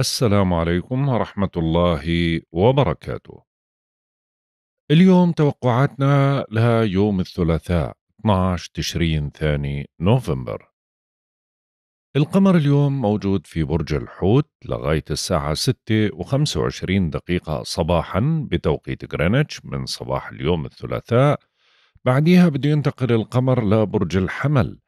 السلام عليكم ورحمة الله وبركاته. اليوم توقعاتنا لها يوم الثلاثاء 12 تشرين ثاني نوفمبر. القمر اليوم موجود في برج الحوت لغاية الساعة 6 و25 دقيقة صباحا بتوقيت غرينتش من صباح اليوم الثلاثاء بعديها بده ينتقل القمر لبرج الحمل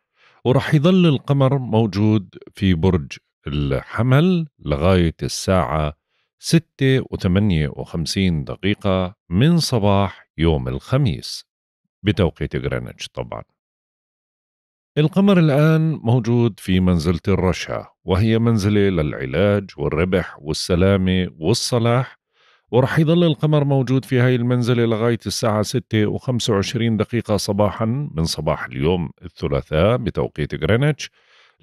ورح يظل القمر موجود في برج الحمل لغاية الساعة 6 و58 دقيقة من صباح يوم الخميس بتوقيت غرينتش طبعا القمر الآن موجود في منزلة الرشا وهي منزلة للعلاج والربح والسلامة والصلاح ورح يضل القمر موجود في هاي المنزلة لغاية الساعة 6 و 25 دقيقة صباحا من صباح اليوم الثلاثاء بتوقيت غرينتش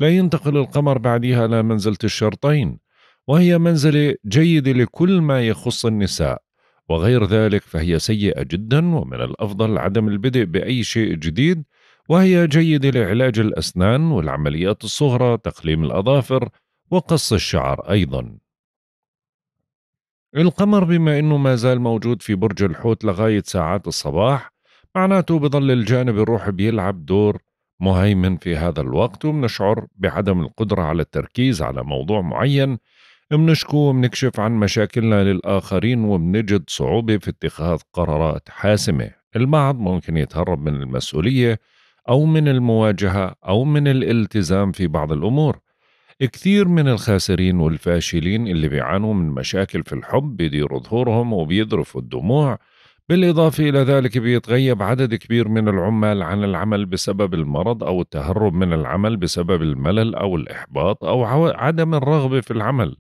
لا ينتقل القمر بعدها إلى منزلة الشرطين وهي منزلة جيدة لكل ما يخص النساء وغير ذلك فهي سيئة جدا ومن الأفضل عدم البدء بأي شيء جديد وهي جيدة لعلاج الأسنان والعمليات الصغرى تقليم الأظافر وقص الشعر أيضا القمر بما أنه ما زال موجود في برج الحوت لغاية ساعات الصباح معناته بظل الجانب الروحي بيلعب دور مهيمن في هذا الوقت وبنشعر بعدم القدرة على التركيز على موضوع معين بنشكو وبنكشف عن مشاكلنا للآخرين وبنجد صعوبة في اتخاذ قرارات حاسمة البعض ممكن يتهرب من المسؤولية أو من المواجهة أو من الالتزام في بعض الأمور كثير من الخاسرين والفاشلين اللي بيعانوا من مشاكل في الحب بيديروا ظهورهم وبيذرفوا الدموع بالإضافة إلى ذلك بيتغيب عدد كبير من العمال عن العمل بسبب المرض أو التهرب من العمل بسبب الملل أو الإحباط أو عدم الرغبة في العمل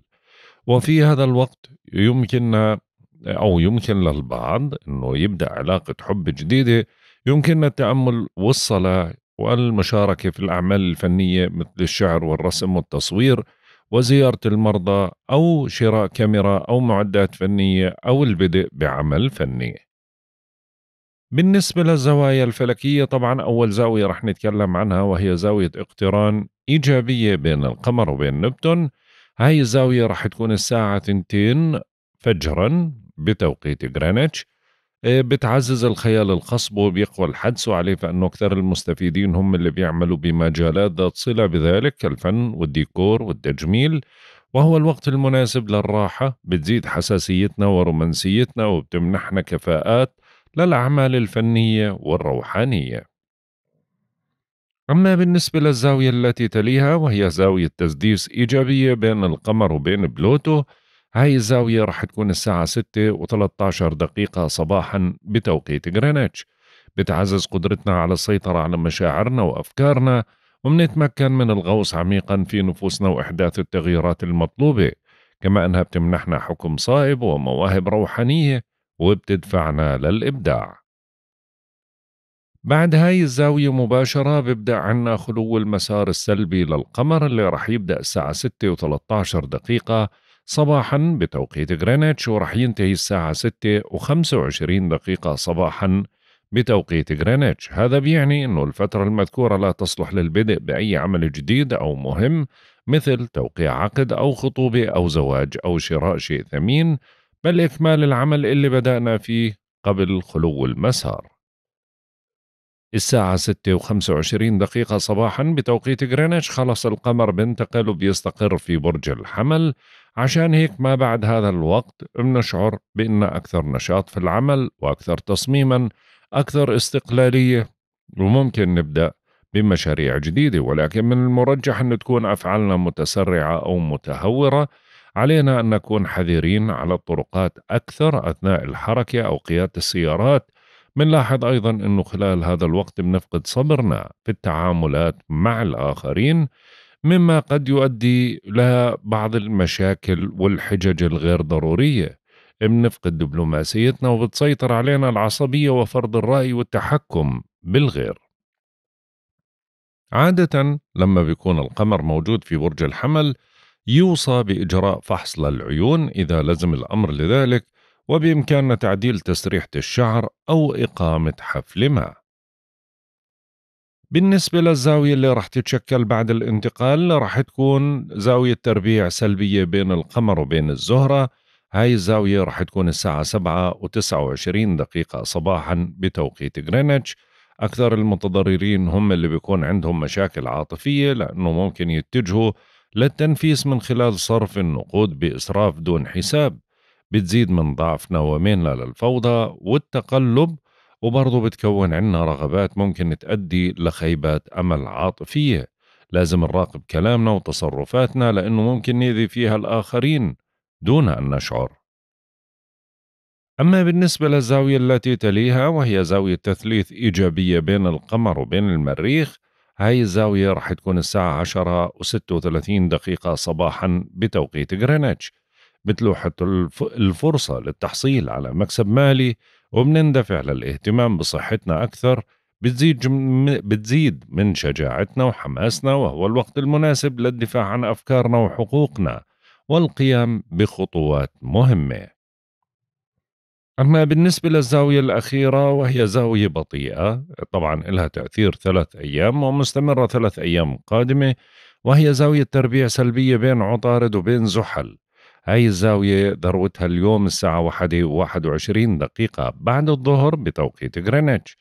وفي هذا الوقت يمكننا أو يمكن للبعض أنه يبدأ علاقة حب جديدة يمكننا التأمل والصلاة والمشاركة في الأعمال الفنية مثل الشعر والرسم والتصوير وزيارة المرضى أو شراء كاميرا أو معدات فنية أو البدء بعمل فني بالنسبة للزوايا الفلكية طبعا أول زاوية رح نتكلم عنها وهي زاوية اقتران إيجابية بين القمر وبين نبتون هاي الزاوية رح تكون الساعة 2 فجرا بتوقيت غرينتش آه، بتعزز الخيال الخصب وبيقوى الحدس عليه فانه اكثر المستفيدين هم اللي بيعملوا بمجالات ذات صله بذلك كالفن والديكور والتجميل وهو الوقت المناسب للراحه بتزيد حساسيتنا ورومانسيتنا وبتمنحنا كفاءات للأعمال الفنية والروحانية. أما بالنسبة للزاوية التي تليها وهي زاوية تسديس إيجابية بين القمر وبين بلوتو هاي الزاوية رح تكون الساعة 6 و13 دقيقة صباحا بتوقيت غرينتش بتعزز قدرتنا على السيطرة على مشاعرنا وأفكارنا ومنتمكن من الغوص عميقا في نفوسنا وإحداث التغييرات المطلوبة كما أنها بتمنحنا حكم صائب ومواهب روحانية وبتدفعنا للإبداع بعد هاي الزاوية مباشرة ببدأ عنا خلو المسار السلبي للقمر اللي رح يبدأ الساعة 6 و13 دقيقة صباحا بتوقيت غرينتش ورح ينتهي الساعة 6 و25 دقيقة صباحا بتوقيت غرينتش هذا بيعني أنه الفترة المذكورة لا تصلح للبدء بأي عمل جديد أو مهم مثل توقيع عقد أو خطوبة أو زواج أو شراء شيء ثمين بل إكمال العمل اللي بدأنا فيه قبل خلو المسار الساعة ستة وخمسة وعشرين دقيقة صباحا بتوقيت غرينتش خلص القمر بينتقل وبيستقر في برج الحمل عشان هيك ما بعد هذا الوقت بنشعر بأن أكثر نشاط في العمل وأكثر تصميما أكثر استقلالية وممكن نبدأ بمشاريع جديدة ولكن من المرجح أن تكون أفعالنا متسرعة أو متهورة علينا أن نكون حذرين على الطرقات أكثر أثناء الحركة أو قيادة السيارات منلاحظ أيضا أنه خلال هذا الوقت بنفقد صبرنا في التعاملات مع الآخرين مما قد يؤدي لبعض المشاكل والحجج الغير ضرورية بنفقد دبلوماسيتنا وبتسيطر علينا العصبية وفرض الرأي والتحكم بالغير عادة لما بيكون القمر موجود في برج الحمل يوصى بإجراء فحص للعيون إذا لزم الأمر لذلك وبإمكاننا تعديل تسريحة الشعر أو إقامة حفل ما بالنسبة للزاوية اللي رح تتشكل بعد الانتقال رح تكون زاوية تربيع سلبية بين القمر وبين الزهرة هاي الزاوية رح تكون الساعة 7 و29 دقيقة صباحا بتوقيت غرينتش أكثر المتضررين هم اللي بيكون عندهم مشاكل عاطفية لأنه ممكن يتجهوا للتنفيس من خلال صرف النقود بإسراف دون حساب بتزيد من ضعفنا وميلنا للفوضى والتقلب وبرضه بتكون عنا رغبات ممكن تؤدي لخيبات أمل عاطفية لازم نراقب كلامنا وتصرفاتنا لأنه ممكن نأذي فيها الآخرين دون أن نشعر أما بالنسبة للزاوية التي تليها وهي زاوية تثليث إيجابية بين القمر وبين المريخ هاي الزاوية رح تكون الساعة 10 و 36 دقيقة صباحا بتوقيت غرينتش بتلوحة الفرصة للتحصيل على مكسب مالي وبنندفع للاهتمام بصحتنا أكثر بتزيد, بتزيد من شجاعتنا وحماسنا وهو الوقت المناسب للدفاع عن أفكارنا وحقوقنا والقيام بخطوات مهمة أما بالنسبة للزاوية الأخيرة وهي زاوية بطيئة طبعا لها تأثير ثلاث أيام ومستمرة ثلاث أيام قادمة وهي زاوية تربيع سلبية بين عطارد وبين زحل هاي الزاوية ذروتها اليوم الساعة 1 21 دقيقة بعد الظهر بتوقيت غرينتش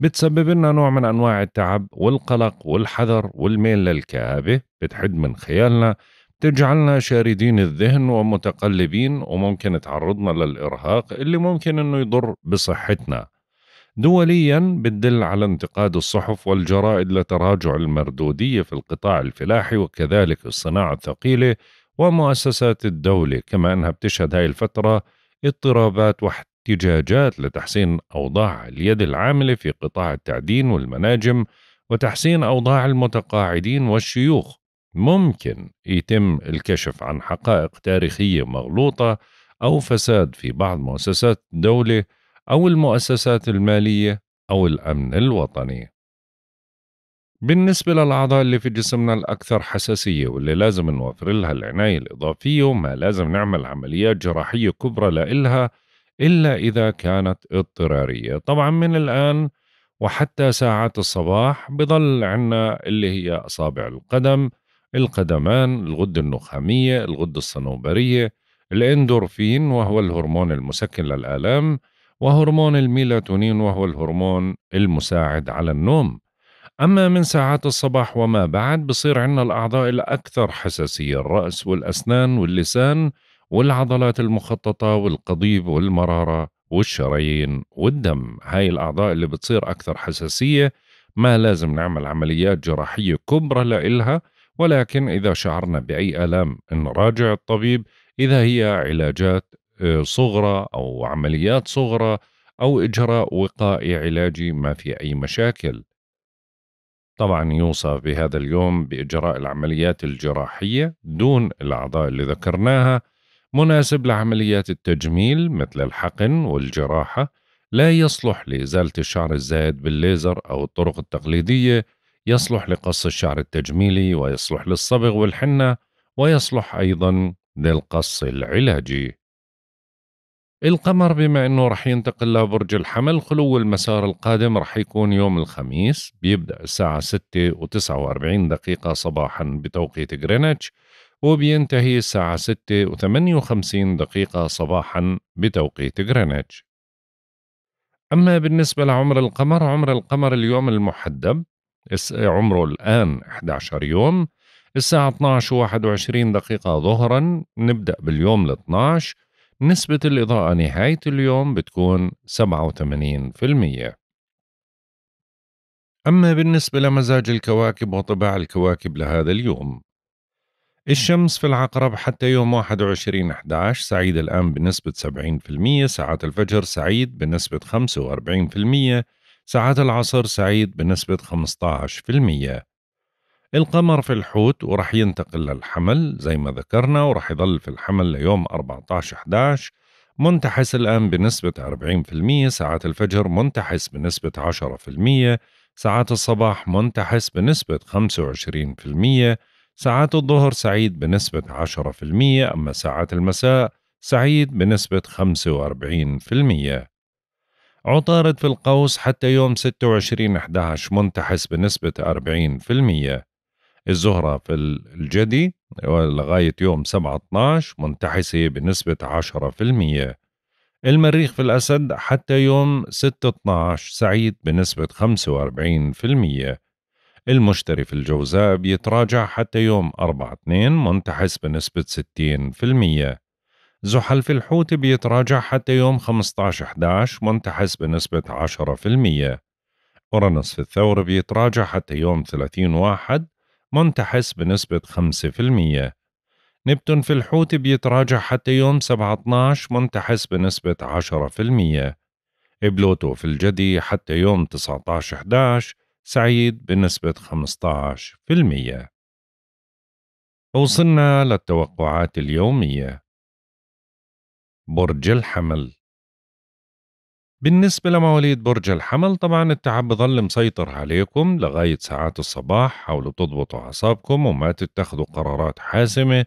بتسبب لنا نوع من أنواع التعب والقلق والحذر والميل للكآبة بتحد من خيالنا تجعلنا شاردين الذهن ومتقلبين وممكن تعرضنا للإرهاق اللي ممكن أنه يضر بصحتنا دوليا بتدل على انتقاد الصحف والجرائد لتراجع المردودية في القطاع الفلاحي وكذلك الصناعة الثقيلة ومؤسسات الدولة كما أنها بتشهد هاي الفترة اضطرابات واحتجاجات لتحسين أوضاع اليد العاملة في قطاع التعدين والمناجم وتحسين أوضاع المتقاعدين والشيوخ ممكن يتم الكشف عن حقائق تاريخية مغلوطة أو فساد في بعض مؤسسات الدولة أو المؤسسات المالية أو الأمن الوطني. بالنسبة للأعضاء اللي في جسمنا الأكثر حساسية واللي لازم نوفر لها العناية الإضافية وما لازم نعمل عمليات جراحية كبرى لإلها إلا إذا كانت اضطرارية طبعا من الآن وحتى ساعات الصباح بظل عنا اللي هي أصابع القدم القدمان الغدة النخامية الغدة الصنوبرية الاندورفين وهو الهرمون المسكن للآلام وهرمون الميلاتونين وهو الهرمون المساعد على النوم أما من ساعات الصباح وما بعد بصير عندنا الأعضاء الأكثر حساسية الرأس والأسنان واللسان والعضلات المخططة والقضيب والمرارة والشرايين والدم هاي الأعضاء اللي بتصير أكثر حساسية ما لازم نعمل عمليات جراحية كبرى لإلها ولكن إذا شعرنا بأي ألم نراجع الطبيب إذا هي علاجات آه، صغرى أو عمليات صغرى أو إجراء وقائي علاجي ما في أي مشاكل طبعا يوصف بهذا اليوم بإجراء العمليات الجراحية دون الأعضاء اللي ذكرناها مناسب لعمليات التجميل مثل الحقن والجراحة لا يصلح لإزالة الشعر الزائد بالليزر أو الطرق التقليدية يصلح لقص الشعر التجميلي ويصلح للصبغ والحنة ويصلح أيضا للقص العلاجي القمر بما أنه رح ينتقل لبرج الحمل خلو المسار القادم رح يكون يوم الخميس بيبدأ الساعة 6 و49 دقيقة صباحا بتوقيت غرينتش وبينتهي الساعة 6 و58 دقيقة صباحا بتوقيت غرينتش أما بالنسبة لعمر القمر عمر القمر اليوم المحدب عمره الآن 11 يوم الساعة 12 و 21 دقيقة ظهرا نبدأ باليوم ال 12 نسبة الإضاءة نهاية اليوم بتكون 87% أما بالنسبة لمزاج الكواكب وطباع الكواكب لهذا اليوم الشمس في العقرب حتى يوم 21 11 سعيد الآن بنسبة 70% ساعات الفجر سعيد بنسبة 45% ساعات العصر سعيد بنسبة 15% القمر في الحوت ورح ينتقل للحمل زي ما ذكرنا ورح يظل في الحمل ليوم 14 11 منتحس الآن بنسبة 40% ساعات الفجر منتحس بنسبة 10% ساعات الصباح منتحس بنسبة 25% ساعات الظهر سعيد بنسبة 10% أما ساعات المساء سعيد بنسبة 45% عطارد في القوس حتى يوم 26 11 منتحس بنسبة 40% الزهرة في الجدي لغاية يوم 7 12 منتحسة بنسبة 10% المريخ في الأسد حتى يوم 6 12 سعيد بنسبة 45% المشتري في الجوزاء بيتراجع حتى يوم 4 2 منتحس بنسبة 60% زحل في الحوت بيتراجع حتى يوم 15/11 منتحس بنسبة 10% أورانوس في الثور بيتراجع حتى يوم 30 واحد منتحس بنسبة 5% نبتون في الحوت بيتراجع حتى يوم 17 منتحس بنسبة 10% بلوتو في الجدي حتى يوم 19 11 سعيد بنسبة 15% وصلنا للتوقعات اليومية برج الحمل بالنسبة لمواليد برج الحمل طبعا التعب بظل مسيطر عليكم لغاية ساعات الصباح حاولوا تضبطوا أعصابكم وما تتخذوا قرارات حاسمة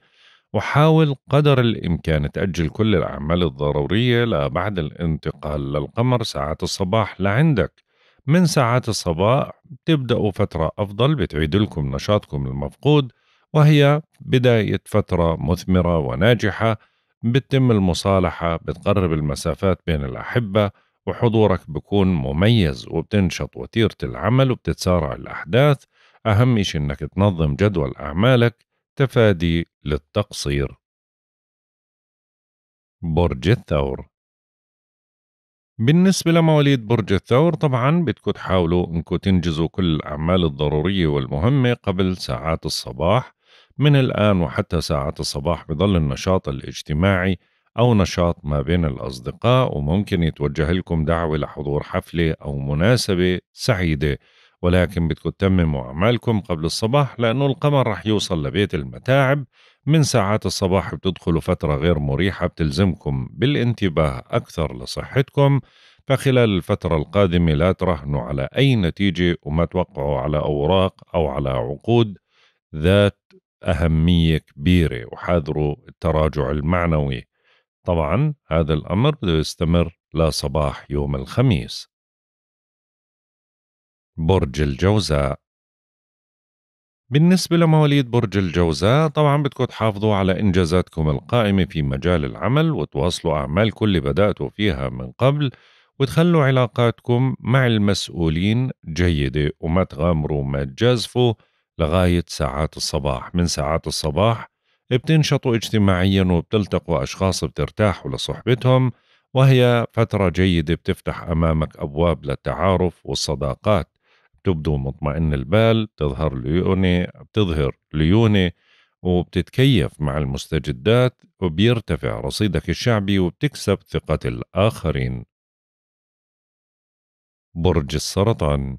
وحاول قدر الإمكان تأجل كل الأعمال الضرورية لبعد الانتقال للقمر ساعات الصباح لعندك من ساعات الصباح تبدأوا فترة أفضل بتعيد لكم نشاطكم المفقود وهي بداية فترة مثمرة وناجحة بتتم المصالحة بتقرب المسافات بين الأحبة وحضورك بكون مميز وبتنشط وتيرة العمل وبتتسارع الأحداث أهم شيء إنك تنظم جدول أعمالك تفادي للتقصير برج الثور بالنسبة لمواليد برج الثور طبعا بدكم تحاولوا انكم تنجزوا كل الأعمال الضرورية والمهمة قبل ساعات الصباح من الآن وحتى ساعات الصباح بضل النشاط الاجتماعي أو نشاط ما بين الأصدقاء وممكن يتوجه لكم دعوة لحضور حفلة أو مناسبة سعيدة ولكن بدكم تتمموا أعمالكم قبل الصباح لأنه القمر رح يوصل لبيت المتاعب من ساعات الصباح بتدخلوا فترة غير مريحة بتلزمكم بالانتباه أكثر لصحتكم فخلال الفترة القادمة لا ترهنوا على أي نتيجة وما توقعوا على أوراق أو على عقود ذات أهمية كبيرة وحاذروا التراجع المعنوي طبعا هذا الأمر بده يستمر لصباح يوم الخميس برج الجوزاء بالنسبة لمواليد برج الجوزاء طبعا بدكم تحافظوا على إنجازاتكم القائمة في مجال العمل وتواصلوا أعمالكم اللي بدأتوا فيها من قبل وتخلوا علاقاتكم مع المسؤولين جيدة وما تغامروا وما تجازفوا لغاية ساعات الصباح من ساعات الصباح بتنشطوا اجتماعيا وبتلتقوا أشخاص بترتاحوا لصحبتهم وهي فترة جيدة بتفتح أمامك أبواب للتعارف والصداقات بتبدو مطمئن البال بتظهر ليونة بتظهر ليونة وبتتكيف مع المستجدات وبيرتفع رصيدك الشعبي وبتكسب ثقة الآخرين برج السرطان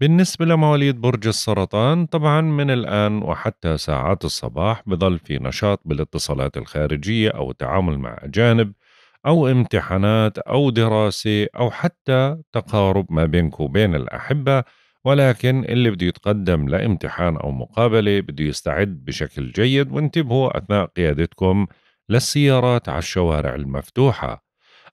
بالنسبة لمواليد برج السرطان طبعا من الآن وحتى ساعات الصباح بظل في نشاط بالاتصالات الخارجية أو التعامل مع أجانب أو امتحانات أو دراسة أو حتى تقارب ما بينك وبين الأحبة ولكن اللي بده يتقدم لامتحان أو مقابلة بده يستعد بشكل جيد وانتبهوا أثناء قيادتكم للسيارات على الشوارع المفتوحة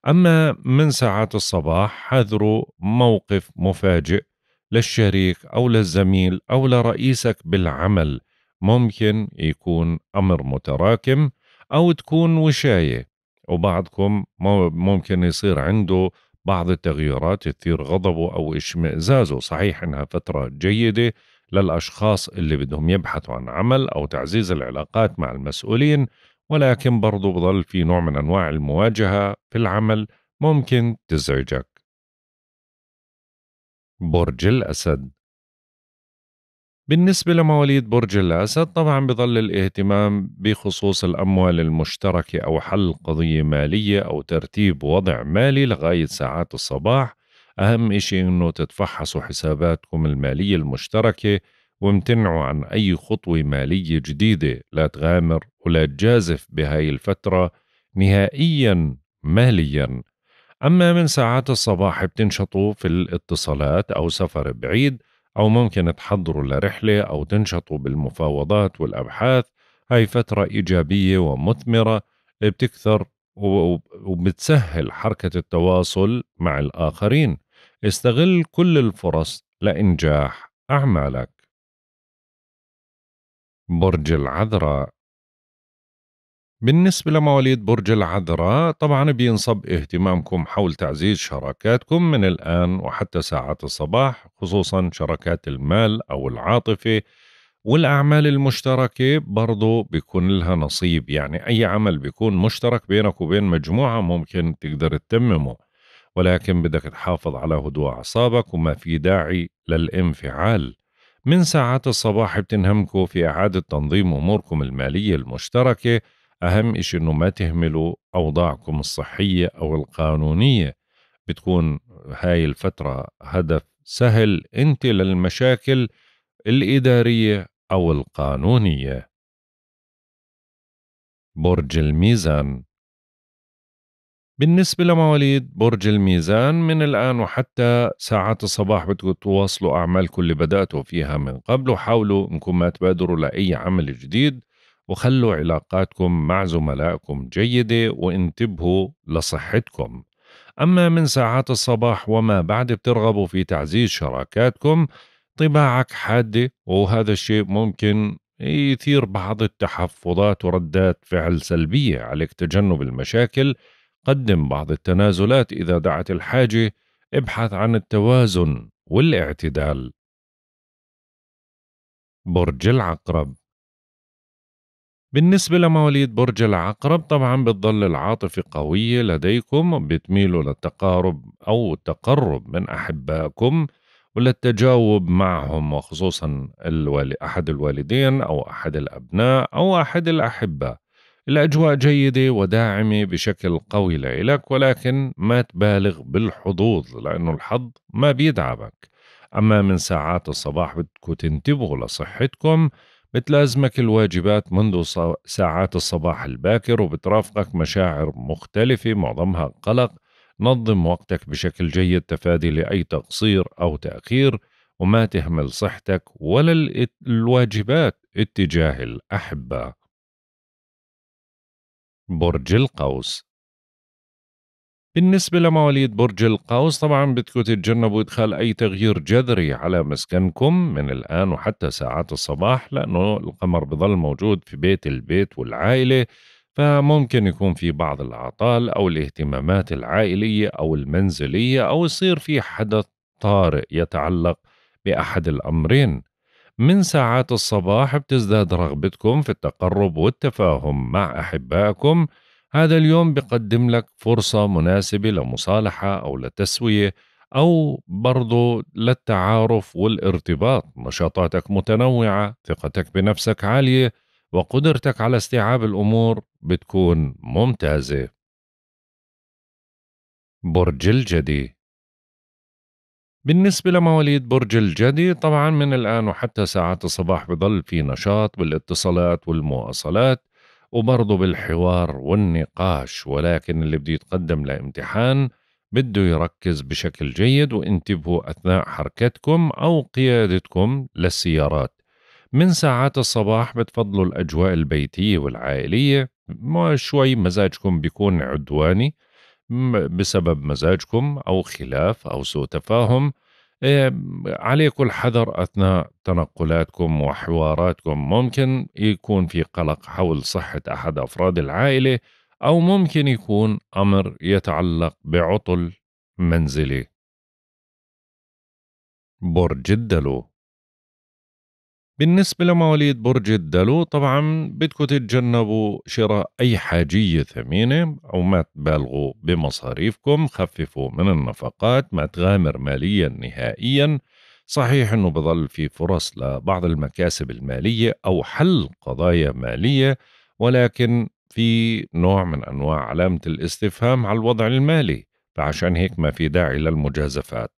أما من ساعات الصباح حذروا موقف مفاجئ للشريك أو للزميل أو لرئيسك بالعمل ممكن يكون أمر متراكم أو تكون وشاية وبعضكم ممكن يصير عنده بعض التغيرات تثير غضبه أو اشمئزازه صحيح إنها فترة جيدة للأشخاص اللي بدهم يبحثوا عن عمل أو تعزيز العلاقات مع المسؤولين ولكن برضو بضل في نوع من أنواع المواجهة في العمل ممكن تزعجك برج الأسد بالنسبة لمواليد برج الأسد طبعا بظل الاهتمام بخصوص الأموال المشتركة أو حل قضية مالية أو ترتيب وضع مالي لغاية ساعات الصباح أهم إشي إنه تتفحصوا حساباتكم المالية المشتركة وامتنعوا عن أي خطوة مالية جديدة لا تغامر ولا تجازف بهاي الفترة نهائيا ماليا أما من ساعات الصباح بتنشطوا في الاتصالات أو سفر بعيد أو ممكن تحضروا لرحلة أو تنشطوا بالمفاوضات والأبحاث هاي فترة إيجابية ومثمرة بتكثر وبتسهل حركة التواصل مع الآخرين استغل كل الفرص لإنجاح أعمالك برج العذراء بالنسبة لمواليد برج العذراء طبعا بينصب اهتمامكم حول تعزيز شراكاتكم من الآن وحتى ساعات الصباح خصوصا شراكات المال أو العاطفة والأعمال المشتركة برضو بيكون لها نصيب يعني أي عمل بيكون مشترك بينك وبين مجموعة ممكن تقدر تتممه ولكن بدك تحافظ على هدوء أعصابك وما في داعي للانفعال من ساعات الصباح بتنهمكم في إعادة تنظيم أموركم المالية المشتركة أهم إشي إنه ما تهملوا أوضاعكم الصحية أو القانونية بتكون هاي الفترة هدف سهل أنت للمشاكل الإدارية أو القانونية برج الميزان بالنسبة لمواليد برج الميزان من الآن وحتى ساعات الصباح بدكم تواصلوا أعمالكم اللي بدأتوا فيها من قبل وحاولوا أنكم ما تبادروا لأي عمل جديد وخلوا علاقاتكم مع زملائكم جيدة وانتبهوا لصحتكم أما من ساعات الصباح وما بعد بترغبوا في تعزيز شراكاتكم طباعك حادة وهذا الشيء ممكن يثير بعض التحفظات وردات فعل سلبية عليك تجنب المشاكل قدم بعض التنازلات إذا دعت الحاجة ابحث عن التوازن والاعتدال برج العقرب بالنسبة لمواليد برج العقرب طبعا بتظل العاطفة قوية لديكم بتميلوا للتقارب أو التقرب من أحبائكم وللتجاوب معهم وخصوصا الوالي أحد الوالدين أو أحد الأبناء أو أحد الأحباء الأجواء جيدة وداعمة بشكل قوي لإلك ولكن ما تبالغ بالحظوظ لأنه الحظ ما بيدعمك أما من ساعات الصباح بدكم تنتبهوا لصحتكم بتلازمك الواجبات منذ ساعات الصباح الباكر وبترافقك مشاعر مختلفة معظمها قلق نظم وقتك بشكل جيد تفادي لأي تقصير أو تأخير وما تهمل صحتك ولا الواجبات اتجاه الأحبة برج القوس بالنسبة لمواليد برج القوس طبعا بدكم تتجنبوا إدخال أي تغيير جذري على مسكنكم من الآن وحتى ساعات الصباح لأنه القمر بظل موجود في بيت البيت والعائلة فممكن يكون في بعض الأعطال أو الاهتمامات العائلية أو المنزلية أو يصير في حدث طارئ يتعلق بأحد الأمرين من ساعات الصباح بتزداد رغبتكم في التقرب والتفاهم مع أحبائكم هذا اليوم بقدم لك فرصة مناسبة لمصالحة أو لتسوية أو برضو للتعارف والارتباط نشاطاتك متنوعة ثقتك بنفسك عالية وقدرتك على استيعاب الأمور بتكون ممتازة برج الجدي بالنسبة لمواليد برج الجدي طبعا من الآن وحتى ساعات الصباح بضل في نشاط بالاتصالات والمواصلات وبرضه بالحوار والنقاش ولكن اللي بده يتقدم لامتحان بده يركز بشكل جيد وانتبهوا أثناء حركتكم أو قيادتكم للسيارات من ساعات الصباح بتفضلوا الأجواء البيتية والعائلية ما شوي مزاجكم بيكون عدواني بسبب مزاجكم أو خلاف أو سوء تفاهم إيه، عليكم الحذر أثناء تنقلاتكم وحواراتكم ممكن يكون في قلق حول صحة أحد أفراد العائلة أو ممكن يكون أمر يتعلق بعطل منزلي برج الدلو بالنسبة لمواليد برج الدلو طبعا بدكم تتجنبوا شراء أي حاجية ثمينة أو ما تبالغوا بمصاريفكم خففوا من النفقات ما تغامر ماليا نهائيا صحيح أنه بظل في فرص لبعض المكاسب المالية أو حل قضايا مالية ولكن في نوع من أنواع علامة الاستفهام على الوضع المالي فعشان هيك ما في داعي للمجازفات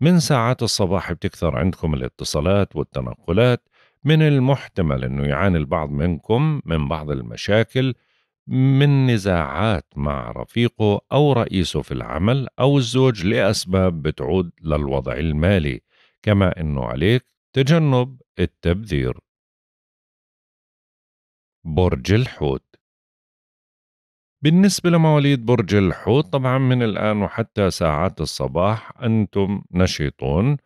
من ساعات الصباح بتكثر عندكم الاتصالات والتنقلات من المحتمل أنه يعاني البعض منكم من بعض المشاكل من نزاعات مع رفيقه أو رئيسه في العمل أو الزوج لأسباب بتعود للوضع المالي كما أنه عليك تجنب التبذير برج الحوت بالنسبة لمواليد برج الحوت طبعا من الآن وحتى ساعات الصباح أنتم نشيطون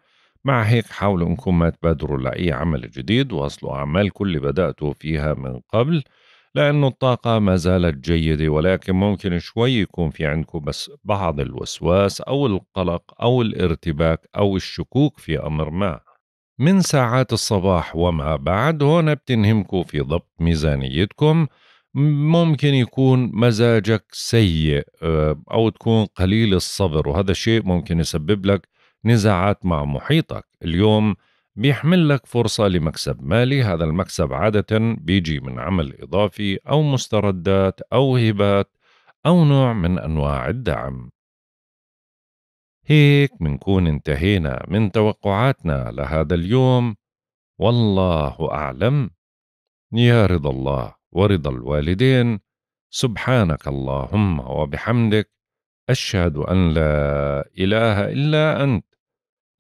مع هيك حاولوا انكم ما تبادروا لاي عمل جديد واصلوا اعمال اللي بداتوا فيها من قبل لأنه الطاقة ما زالت جيدة ولكن ممكن شوي يكون في عندكم بس بعض الوسواس أو القلق أو الارتباك أو الشكوك في أمر ما من ساعات الصباح وما بعد هون بتنهمكم في ضبط ميزانيتكم ممكن يكون مزاجك سيء آه، أو تكون قليل الصبر وهذا الشيء ممكن يسبب لك نزاعات مع محيطك اليوم بيحمل لك فرصة لمكسب مالي هذا المكسب عادة بيجي من عمل إضافي أو مستردات أو هبات أو نوع من أنواع الدعم هيك منكون انتهينا من توقعاتنا لهذا اليوم والله أعلم يا رضا الله ورضا الوالدين سبحانك اللهم وبحمدك أشهد أن لا إله إلا أنت